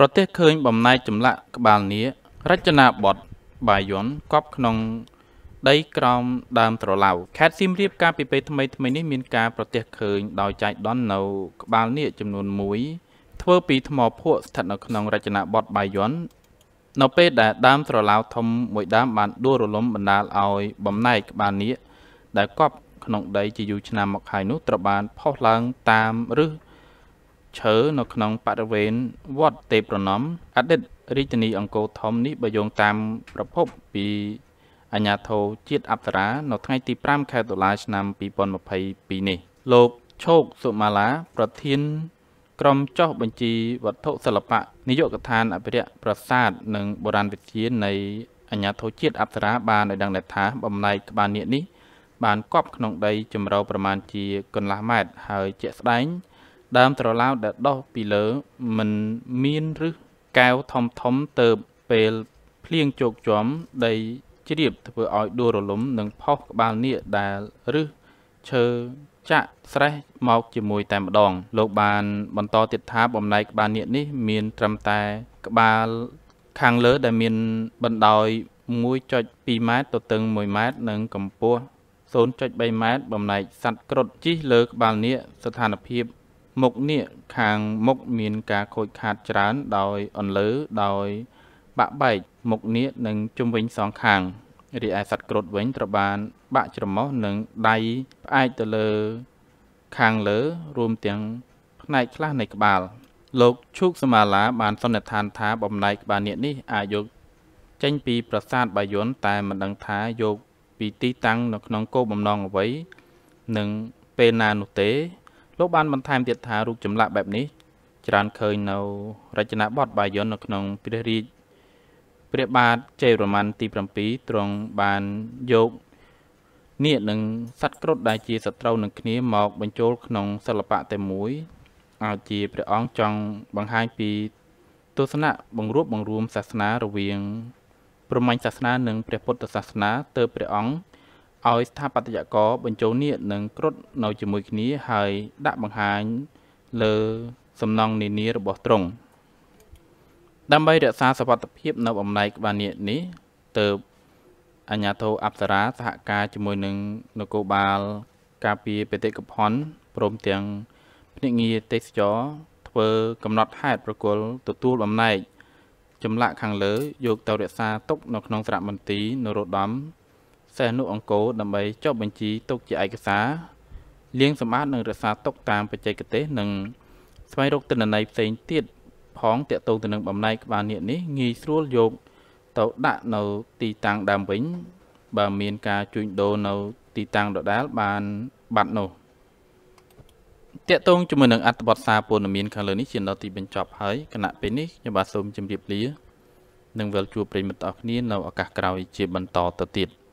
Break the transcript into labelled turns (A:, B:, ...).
A: ប្រទេសឃើញបំណែកចម្លាក់ក្បាលនាគរចនាបថបាយ័នកប់ក្នុងដីក្រោមដើមត្រឡៅខេត្តសៀមរាបកាលពីពេលថ្មីថ្មីនេះមានការប្រទះឃើញដោយចែកដន់នៅក្បាលនាគចំនួន1ធ្វើពីថ្មភក់ស្ថិតនៅក្នុងរចនាបថបាយ័ននៅពេលដែលដើមត្រឡៅធំមួយដើមបានដួលរលំបណ្ដាលឲ្យបំណែកក្បាលនាគដែលកប់ក្នុងដីជាយូរឆ្នាំមកហើយនោះត្រូវបានផុសឡើងតាមឬឈើនៅក្នុងបរិវេណវត្តទេពប្រណំអតីតរាជធានីអង្គរធំនេះបើយោងតាមប្រភពពីអាញាធរជាតិអប្សរានៅថ្ងៃទី5ខែតុលាឆ្នាំ2022នេះ លោកឈោកសុមាឡាប្រធានក្រុមចោះបញ្ជីវត្ថុសិល្បៈនាយកដ្ឋានអភិរក្សប្រាសាទនិងបុរាណវិទ្យានៃអាញាធរជាតិអប្សរា បានឲ្យដឹងថាបំណែកក្បាលនាគនេះបានកប់ក្នុងដីជម្រៅប្រមាណជាកន្លះម៉ែត្រហើយជាក់ស្ដែងដើមត្រឡោកដែលដុះពីលើមិនមានឫសកែវធំធំទៅពេលភ្លៀងជោគជាំដីជ្រាបធ្វើឲ្យដួលរលំនិងផុសក្បាលនាគដែលឫសឈើចាក់ស្រេះមកជាមួយតែម្ដង លោកបានបន្តទៀតថាបំណែកក្បាលនាគនេះមានត្រឹមតែក្បាលខាងលើដែលមានបណ្ដោយ1.2ម៉ែត្រទៅតឹង1ម៉ែត្រនិងកម្ពស់0.3ម៉ែត្របំណែកសัตว์គ្រុតជីសលើក្បាលនាគស្ថានភាពមុខនេះខាងមុខមានការខូចខាតច្រើនដោយអន្លើដោយ បាក់បែកមុខនេះនិងជំវិញសងខាងរីឯសត្វគ្រុតវិញត្រូវបាន បាក់ច្រមុះនិងដៃផ្អែកទៅលើខាងលើរួមទាំងផ្នែកខ្លះនៃក្បាល លោកឈូកសមាឡាបានសន្និដ្ឋានថាបំណែកក្បាលនេះនេះអាចយក ចេញពីប្រាសាទបាយ័នតែមិនដឹងថាយកពីទីតាំងនៅក្នុងគោបំណងអ្វីនិងពេលណានោះទេលោកបានបន្ថែមទៀតថារូបចម្លាក់បែបនេះ ច្រើនឃើញនៅរចនាបថបាយ័ននៅក្នុងព្រះរាជព្រះបាទជ័យរ៉ូម៉ាន់ទី7ទ្រង់បានយកនាគនិងសត្វគ្រុឌដែលជាសត្រូវ នឹងគ្នាមក បញ្ចូលក្នុងសិល្បៈតែមួយឲ្យជាព្រះអង្គចង់បង្ហាញពីទស្សនៈបង្រួបបង្រួមសាសនារវាងព្រហ្មញ្ញសាសនានិងព្រះពុទ្ធសាសនាទើបព្រះអង្គឲ្យស្ថាបត្យករបញ្ចូលនាគនិងគ្រុឌនៅជាមួយគ្នាហើយដាក់បង្ហាញលើសំណង់នានារបស់ទ្រង់ដើម្បីរក្សាសវត្ថភាពនៅអំណាចក្បាលនាគនេះទៅអញ្ញាធោអប្សរាសហការជាមួយនឹងនគរបាល ការពីបេតិកភណ្ឌព្រមទាំង ភ្នាក់ងារទេសចរធ្វើកំណត់ហេតុប្រគល់ទទួលបំណែកចម្លាក់ខាងលើ យកទៅរក្សាទុកនៅក្នុងសារមន្ទីរនរោត្តមសិស្សអនុអង្គរដើម្បីចុះបញ្ជីទុកជាឯកសារលាងសម្អាតនិងរក្សាទុកតាមបច្ចេកទេសនិងស្វែងរកទិន្នន័យផ្សេងទៀតផងតកតងទៅនឹងបំណែកក្បាលនេះនេះងាយស្រួលយកទៅដាក់នៅទីតាំងដើមវិញ បើមានការជួញដូរនៅទីតាំងដដាលបានបាត់នោះតកតងជាមួយនឹងអត្ថបទសារព័ត៌មានខាងលើនេះជាដល់ទី បញ្ចប់ហើយគណៈពេលនេះខ្ញុំបាទសូមជម្រាបលានិងវិលជួបប្រិមិត្តអរគ្នានៅឱកាសក្រោយជាបន្តទៅទៀត។